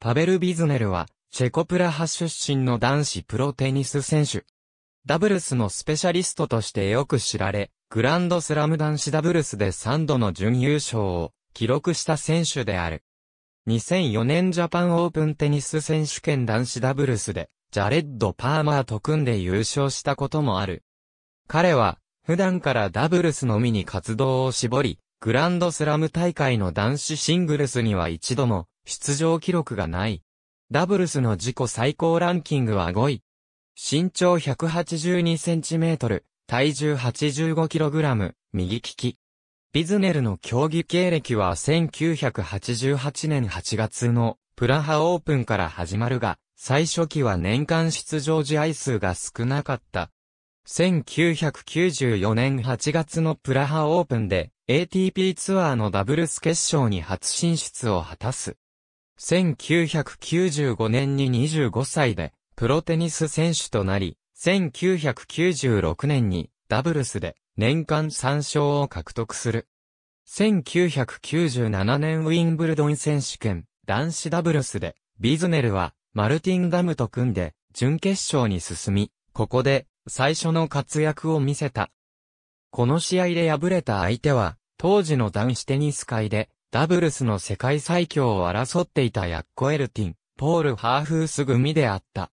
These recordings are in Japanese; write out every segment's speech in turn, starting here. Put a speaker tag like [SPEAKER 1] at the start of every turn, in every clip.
[SPEAKER 1] パベル・ビズネルは、チェコプラハ出身の男子プロテニス選手。ダブルスのスペシャリストとしてよく知られ、グランドスラム男子ダブルスで3度の準優勝を記録した選手である。2004年ジャパンオープンテニス選手権男子ダブルスで、ジャレッド・パーマーと組んで優勝したこともある。彼は、普段からダブルスのみに活動を絞り、グランドスラム大会の男子シングルスには一度も出場記録がない。ダブルスの自己最高ランキングは5位。身長 182cm、体重 85kg、右利き。ビズネルの競技経歴は1988年8月のプラハオープンから始まるが、最初期は年間出場試合数が少なかった。1994年8月のプラハオープンで ATP ツアーのダブルス決勝に初進出を果たす。1995年に25歳で、プロテニス選手となり、1996年にダブルスで年間3勝を獲得する。1997年ウィンブルドン選手権男子ダブルスでビズネルはマルティンダムと組んで準決勝に進み、ここで最初の活躍を見せた。この試合で敗れた相手は当時の男子テニス界でダブルスの世界最強を争っていたヤッコ・エルティン、ポール・ハーフース組であった。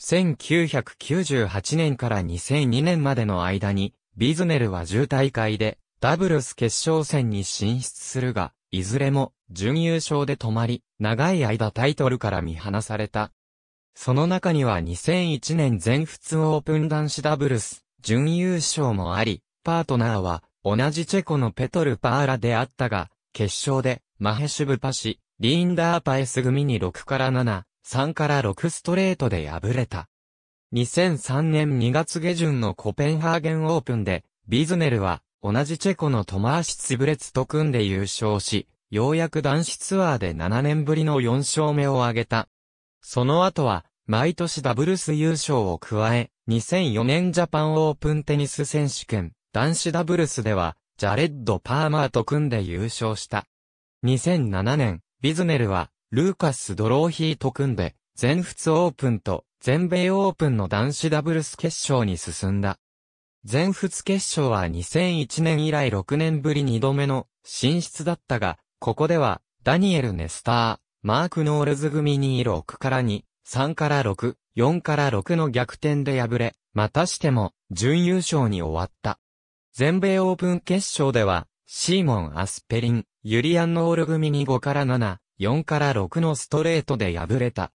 [SPEAKER 1] 1998年から2002年までの間に、ビズネルは10大会で、ダブルス決勝戦に進出するが、いずれも、準優勝で止まり、長い間タイトルから見放された。その中には2001年全仏オープン男子ダブルス、準優勝もあり、パートナーは、同じチェコのペトル・パーラであったが、決勝で、マヘシュブパシ、リーンダーパエス組に6から7、3から6ストレートで敗れた。2003年2月下旬のコペンハーゲンオープンで、ビズネルは、同じチェコのトマーシ・ツブレツと組んで優勝し、ようやく男子ツアーで7年ぶりの4勝目を挙げた。その後は、毎年ダブルス優勝を加え、2004年ジャパンオープンテニス選手権、男子ダブルスでは、ジャレッド・パーマーと組んで優勝した。2007年、ビズネルは、ルーカス・ドローヒーと組んで、全仏オープンと全米オープンの男子ダブルス決勝に進んだ。全仏決勝は2001年以来6年ぶり2度目の進出だったが、ここでは、ダニエル・ネスター、マーク・ノールズ組に6から2、3から6、4から6の逆転で敗れ、またしても準優勝に終わった。全米オープン決勝では、シーモン・アスペリン、ユリアン・ノール組に5から7、4から6のストレートで敗れた。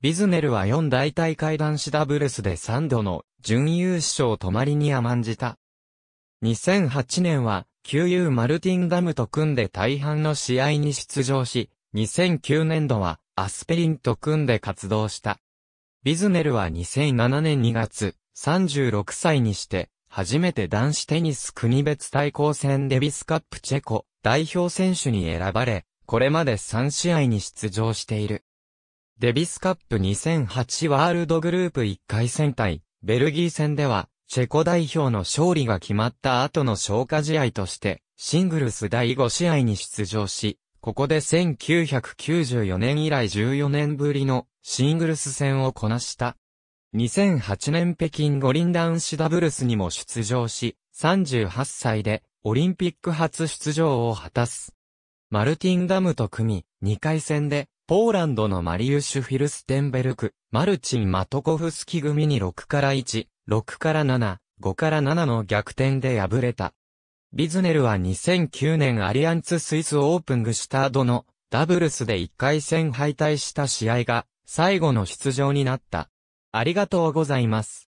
[SPEAKER 1] ビズネルは4大大会男子ダブルスで3度の準優勝止まりに甘んじた。2008年は、旧友マルティンダムと組んで大半の試合に出場し、2009年度はアスペリンと組んで活動した。ビズネルは2007年2月、36歳にして、初めて男子テニス国別対抗戦デビスカップチェコ代表選手に選ばれ、これまで3試合に出場している。デビスカップ2008ワールドグループ1回戦対、ベルギー戦では、チェコ代表の勝利が決まった後の消化試合として、シングルス第5試合に出場し、ここで1994年以来14年ぶりのシングルス戦をこなした。2008年北京五輪男子ダブルスにも出場し、38歳でオリンピック初出場を果たす。マルティンダムと組み、2回戦で、ポーランドのマリウシュ・フィルステンベルク、マルチン・マトコフスキ組に6から1、6から7、5から7の逆転で敗れた。ビズネルは2009年アリアンツスイスオープングしたドのダブルスで1回戦敗退した試合が最後の出場になった。ありがとうございます。